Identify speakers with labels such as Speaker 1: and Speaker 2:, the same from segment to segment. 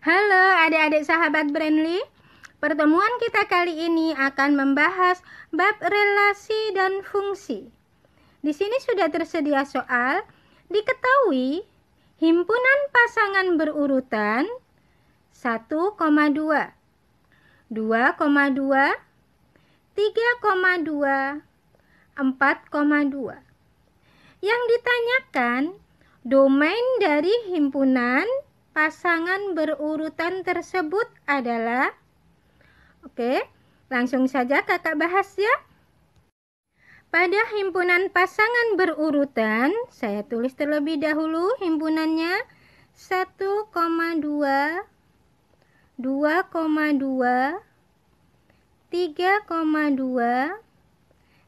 Speaker 1: Halo adik-adik sahabat Brandly Pertemuan kita kali ini akan membahas bab relasi dan fungsi Di sini sudah tersedia soal Diketahui himpunan pasangan berurutan 1,2 2,2 3,2 4,2 Yang ditanyakan domain dari himpunan pasangan berurutan tersebut adalah Oke, langsung saja kakak bahas ya. Pada himpunan pasangan berurutan, saya tulis terlebih dahulu himpunannya 1,2, 2,2, 3,2,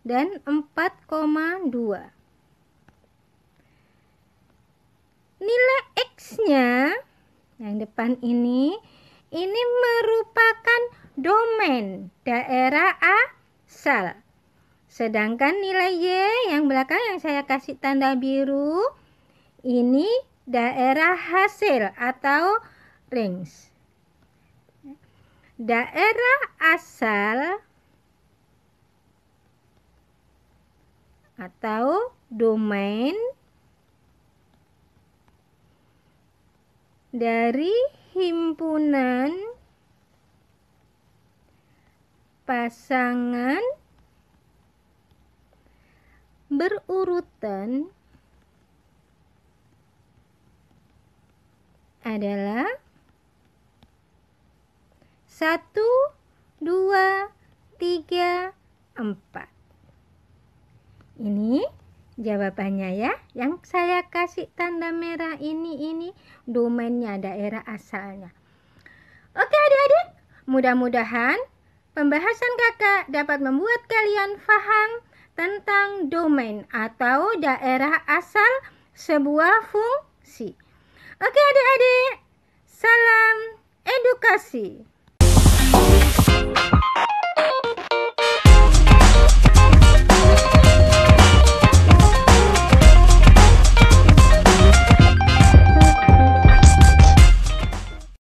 Speaker 1: dan 4,2. depan ini ini merupakan domain daerah asal. Sedangkan nilai Y yang belakang yang saya kasih tanda biru ini daerah hasil atau range Daerah asal atau domain dari himpunan pasangan berurutan adalah satu, dua, tiga, empat. Ini Jawabannya ya, yang saya kasih tanda merah ini ini domainnya daerah asalnya. Oke adik-adik, mudah-mudahan pembahasan kakak dapat membuat kalian faham tentang domain atau daerah asal sebuah fungsi. Oke adik-adik, salam edukasi.